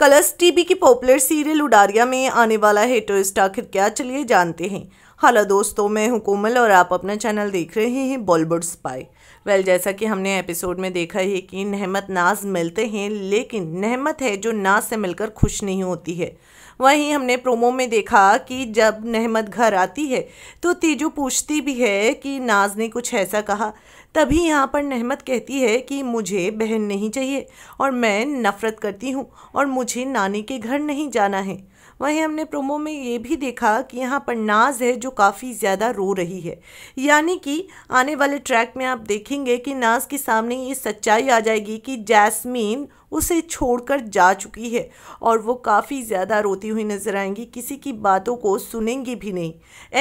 colours TV की popular serial Udaariyaan में आने वाला हेटो तो आखिर क्या चलिए जानते हैं हेलो दोस्तों मैं हूं कोमल और आप अपना चैनल देख रहे हैं बॉलीवुड स्पाई वेल जैसा कि हमने एपिसोड में देखा है कि नहमत नाज मिलते हैं लेकिन नहमत है जो नाज से मिलकर खुश नहीं होती है वहीं हमने प्रोमो में देखा कि जब नहमत घर आती है तो तीजू पूछती भी है कि नाज ने कुछ ऐसा कहा तभी यहाँ पर नहमत कहती है कि मुझे बहन नहीं चाहिए और मैं नफ़रत करती हूँ और मुझे नानी के घर नहीं जाना है वहीं हमने प्रोमो में ये भी देखा कि यहाँ पर नाज है जो काफ़ी ज़्यादा रो रही है यानी कि आने वाले ट्रैक में आप देखेंगे कि नाज के सामने ये सच्चाई आ जाएगी कि जैस्मीन उसे छोड़कर जा चुकी है और वो काफ़ी ज़्यादा रोती हुई नजर आएंगी किसी की बातों को सुनेंगी भी नहीं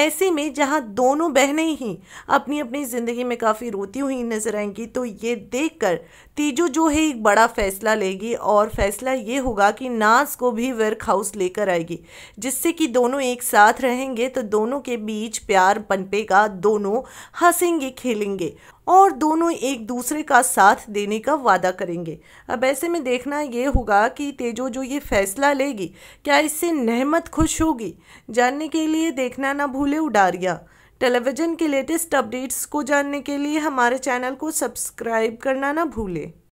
ऐसे में जहाँ दोनों बहनें ही अपनी अपनी ज़िंदगी में काफ़ी रोती हुई नजर आएंगी तो ये देख कर तीजो जो है एक बड़ा फ़ैसला लेगी और फ़ैसला ये होगा कि नाज को भी वर्क हाउस लेकर आएगी जिससे कि दोनों एक साथ रहेंगे तो दोनों के बीच प्यार पनपेगा दोनों हंसेंगे खेलेंगे और दोनों एक दूसरे का साथ देने का वादा करेंगे अब ऐसे में देखना ये होगा कि तेजो जो ये फैसला लेगी क्या इससे नहमत खुश होगी जानने के लिए देखना ना भूले उडारिया टेलीविज़न के लेटेस्ट अपडेट्स को जानने के लिए हमारे चैनल को सब्सक्राइब करना ना भूलें